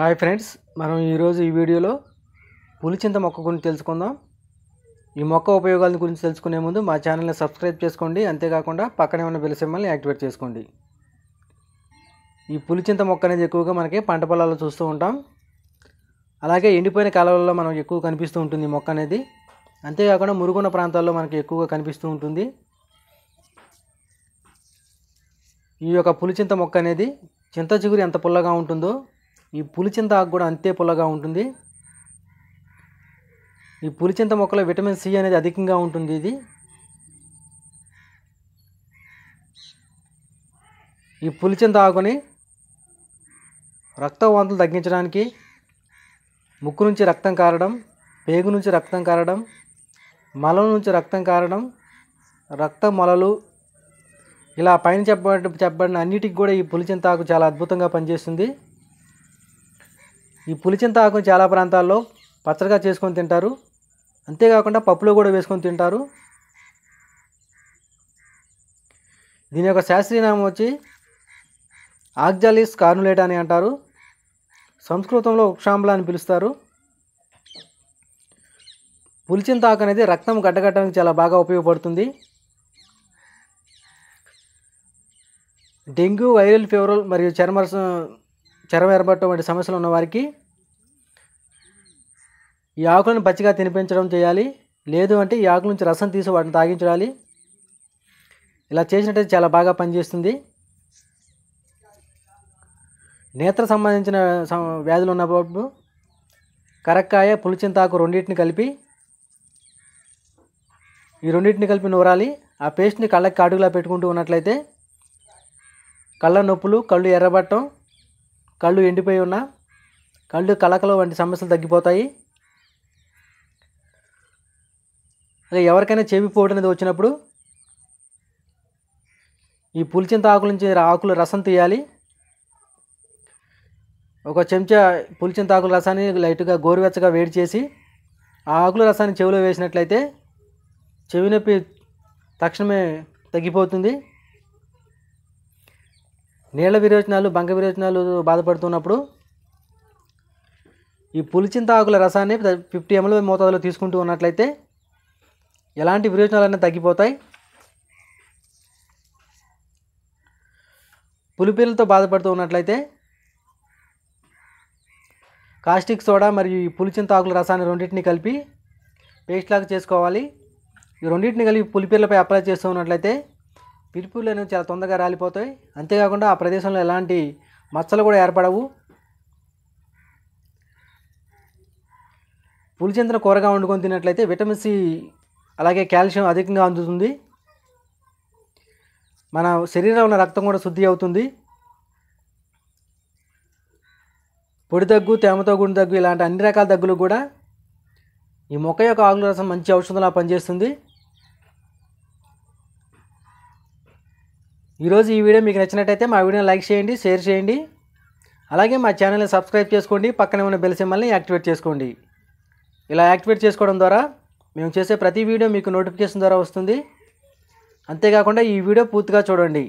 hi friends మనం ఈరోజు ఈ వీడియోలో పులిచింత మొక్క గురించి తెలుసుకుందాం ఈ మొక్క ఉపయోగాల గురించి తెలుసుకునే ముందు మా ఛానల్ని సబ్స్క్రైబ్ చేసుకోండి అంతేకాకుండా పక్కనే ఉన్న బెల్ యాక్టివేట్ చేసుకోండి ఈ పులిచింత మొక్క అనేది ఎక్కువగా మనకి పంట పొలాల్లో చూస్తూ ఉంటాం అలాగే ఎండిపోయిన కాలువల్లో మనం ఎక్కువ కనిపిస్తూ ఉంటుంది మొక్క అనేది అంతేకాకుండా మురుగున్న ప్రాంతాల్లో మనకి ఎక్కువగా కనిపిస్తూ ఉంటుంది ఈ యొక్క పులిచింత మొక్క అనేది చింత చిగురు ఎంత పుల్లగా ఉంటుందో ఈ పులిచింత ఆకు కూడా అంతే పుల్లగా ఉంటుంది ఈ పులిచింత మొక్కలో విటమిన్ సి అనేది అధికంగా ఉంటుంది ఇది ఈ పులిచింత ఆకుని రక్త వాంతులు తగ్గించడానికి ముక్కు నుంచి రక్తం కారడం పేగు నుంచి రక్తం కారడం మలం నుంచి రక్తం కారడం రక్త మొలలు ఇలా పైన చెప్పబడి చెప్పబడిన అన్నిటికి కూడా ఈ ఆకు చాలా అద్భుతంగా పనిచేస్తుంది ఈ పులిచింత ఆకును చాలా ప్రాంతాల్లో పచ్చడిగా చేసుకొని తింటారు అంతేకాకుండా పప్పులో కూడా వేసుకొని తింటారు దీని యొక్క శాస్త్రీయ నామం వచ్చి ఆగ్జాలిస్ కార్నులేట్ అని అంటారు సంస్కృతంలో ఉక్షాంబ్ల అని పిలుస్తారు ఆకు అనేది రక్తం గడ్డగట్టడానికి చాలా బాగా ఉపయోగపడుతుంది డెంగ్యూ వైరల్ ఫీవర్ మరియు చర్మ చర్మ ఎరబట్టం వంటి సమస్యలు ఉన్నవారికి ఈ ఆకులను పచ్చిగా తినిపించడం చేయాలి లేదు అంటే ఈ ఆకుల నుంచి రసం తీసి వాటిని తాగించాలి ఇలా చేసినట్టయితే చాలా బాగా పనిచేస్తుంది నేత్ర సంబంధించిన వ్యాధులు ఉన్నప్పుడు కరక్కాయ పులిచింతాకు రెండింటిని కలిపి ఈ రెండింటిని కలిపి నూరాలి ఆ పేస్ట్ని కళ్ళకి కాటుకులా పెట్టుకుంటూ ఉన్నట్లయితే కళ్ళ నొప్పులు కళ్ళు ఎర్రబట్టం కళ్ళు ఎండిపోయి ఉన్నా కళ్ళు కలకలు వంటి సమస్యలు తగ్గిపోతాయి అదే ఎవరికైనా చెవిపోటు అనేది వచ్చినప్పుడు ఈ పులిచింత ఆకుల నుంచి ఆకులు రసం తీయాలి ఒక చెంచా పులిచింత ఆకుల రసాన్ని లైట్గా గోరువెచ్చగా వేడి చేసి ఆ ఆకుల రసాన్ని చెవిలో వేసినట్లయితే చెవి నొప్పి తక్షణమే తగ్గిపోతుంది నీళ్ళ విరోచనాలు బంక విరోచనాలు బాధపడుతున్నప్పుడు ఈ పులిచింత ఆకుల రసాన్ని ఫిఫ్టీ ఎంఎల్ మోతాదులో తీసుకుంటూ ఉన్నట్లయితే ఎలాంటి విరోచనాలన్నీ తగ్గిపోతాయి పులిపీలతో బాధపడుతూ ఉన్నట్లయితే కాస్టిక్ సోడా మరియు ఈ పులిచింత ఆకుల రసాన్ని రెండింటిని కలిపి పేస్ట్లాగా చేసుకోవాలి ఈ రెండింటిని కలిపి పులిపీలపై అప్లై చేస్తూ ఉన్నట్లయితే అనేవి చాలా తొందరగా రాలిపోతాయి అంతేకాకుండా ఆ ప్రదేశంలో ఎలాంటి మచ్చలు కూడా ఏర్పడవు పులిచెంతను కూరగా వండుకొని తిన్నట్లయితే విటమిన్ సి అలాగే కాల్షియం అధికంగా అందుతుంది మన శరీరంలో ఉన్న రక్తం కూడా శుద్ధి అవుతుంది పొడి దగ్గు తేమతో గుడి దగ్గు ఇలాంటి అన్ని రకాల దగ్గులు కూడా ఈ మొక్క యొక్క ఆకుల రసం మంచి ఔషధంలా పనిచేస్తుంది ఈరోజు ఈ వీడియో మీకు నచ్చినట్టయితే మా వీడియోని లైక్ చేయండి షేర్ చేయండి అలాగే మా ఛానల్ని సబ్స్క్రైబ్ చేసుకోండి పక్కనే ఉన్న బెల్ సింబల్ని యాక్టివేట్ చేసుకోండి ఇలా యాక్టివేట్ చేసుకోవడం ద్వారా మేము చేసే ప్రతి వీడియో మీకు నోటిఫికేషన్ ద్వారా వస్తుంది అంతేకాకుండా ఈ వీడియో పూర్తిగా చూడండి